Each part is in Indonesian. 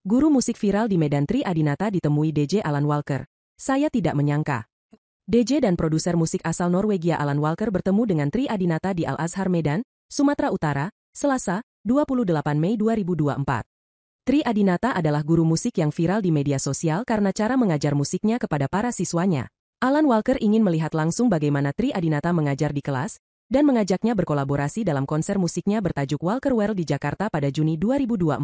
Guru musik viral di Medan Tri Adinata ditemui DJ Alan Walker. Saya tidak menyangka. DJ dan produser musik asal Norwegia Alan Walker bertemu dengan Tri Adinata di Al-Azhar Medan, Sumatera Utara, Selasa, 28 Mei 2024. Tri Adinata adalah guru musik yang viral di media sosial karena cara mengajar musiknya kepada para siswanya. Alan Walker ingin melihat langsung bagaimana Tri Adinata mengajar di kelas, dan mengajaknya berkolaborasi dalam konser musiknya bertajuk Walker World di Jakarta pada Juni 2024.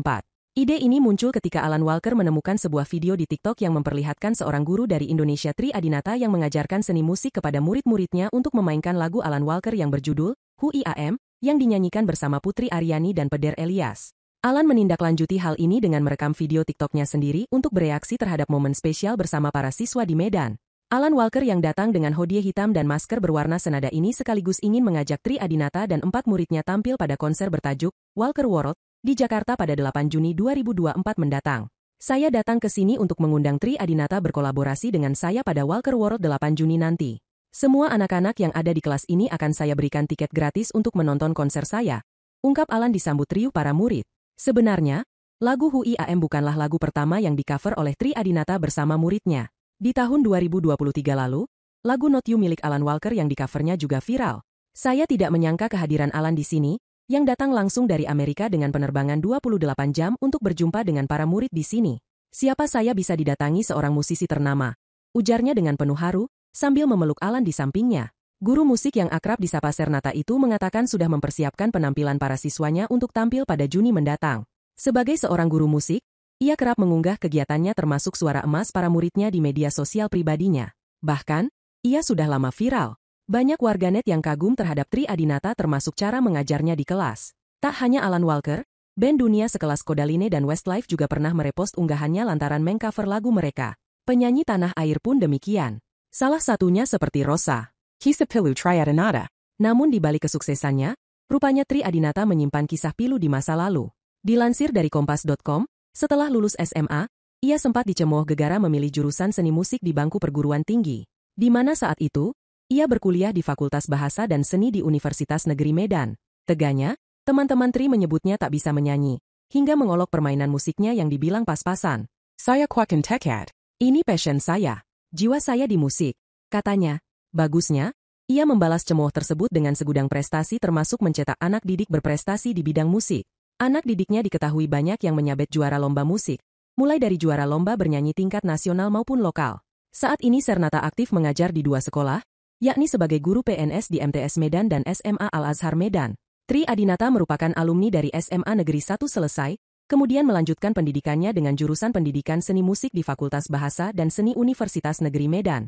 Ide ini muncul ketika Alan Walker menemukan sebuah video di TikTok yang memperlihatkan seorang guru dari Indonesia Tri Adinata yang mengajarkan seni musik kepada murid-muridnya untuk memainkan lagu Alan Walker yang berjudul Who I Am, yang dinyanyikan bersama Putri Aryani dan Peder Elias. Alan menindaklanjuti hal ini dengan merekam video TikToknya sendiri untuk bereaksi terhadap momen spesial bersama para siswa di Medan. Alan Walker yang datang dengan hoodie hitam dan masker berwarna senada ini sekaligus ingin mengajak Tri Adinata dan empat muridnya tampil pada konser bertajuk Walker World di Jakarta pada 8 Juni 2024 mendatang. Saya datang ke sini untuk mengundang Tri Adinata berkolaborasi dengan saya pada Walker World 8 Juni nanti. Semua anak-anak yang ada di kelas ini akan saya berikan tiket gratis untuk menonton konser saya. Ungkap Alan disambut riuh para murid. Sebenarnya, lagu Hui AM bukanlah lagu pertama yang di-cover oleh Tri Adinata bersama muridnya. Di tahun 2023 lalu, lagu Not You milik Alan Walker yang di-covernya juga viral. Saya tidak menyangka kehadiran Alan di sini, yang datang langsung dari Amerika dengan penerbangan 28 jam untuk berjumpa dengan para murid di sini. Siapa saya bisa didatangi seorang musisi ternama? Ujarnya dengan penuh haru, sambil memeluk Alan di sampingnya. Guru musik yang akrab di Sapa Sernata itu mengatakan sudah mempersiapkan penampilan para siswanya untuk tampil pada Juni mendatang. Sebagai seorang guru musik, ia kerap mengunggah kegiatannya termasuk suara emas para muridnya di media sosial pribadinya. Bahkan, ia sudah lama viral. Banyak warganet yang kagum terhadap Tri Adinata termasuk cara mengajarnya di kelas. Tak hanya Alan Walker, band dunia sekelas Kodaline dan Westlife juga pernah merepost unggahannya lantaran mengcover lagu mereka. Penyanyi tanah air pun demikian. Salah satunya seperti Rosa. Kisah Pilu Triadinata. Namun di balik kesuksesannya, rupanya Tri Adinata menyimpan kisah pilu di masa lalu. Dilansir dari kompas.com, setelah lulus SMA, ia sempat dicemooh gegara memilih jurusan seni musik di bangku perguruan tinggi. Di mana saat itu, ia berkuliah di Fakultas Bahasa dan Seni di Universitas Negeri Medan. Teganya, teman-teman Tri menyebutnya tak bisa menyanyi, hingga mengolok permainan musiknya yang dibilang pas-pasan. Saya kuakin tekad. Ini passion saya. Jiwa saya di musik. Katanya, bagusnya, ia membalas cemooh tersebut dengan segudang prestasi termasuk mencetak anak didik berprestasi di bidang musik. Anak didiknya diketahui banyak yang menyabet juara lomba musik, mulai dari juara lomba bernyanyi tingkat nasional maupun lokal. Saat ini Sernata aktif mengajar di dua sekolah, yakni sebagai guru PNS di MTS Medan dan SMA Al-Azhar Medan. Tri Adinata merupakan alumni dari SMA Negeri 1 Selesai, kemudian melanjutkan pendidikannya dengan jurusan pendidikan seni musik di Fakultas Bahasa dan Seni Universitas Negeri Medan.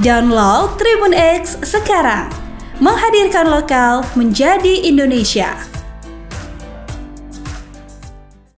Download Tribun X sekarang, menghadirkan lokal menjadi Indonesia.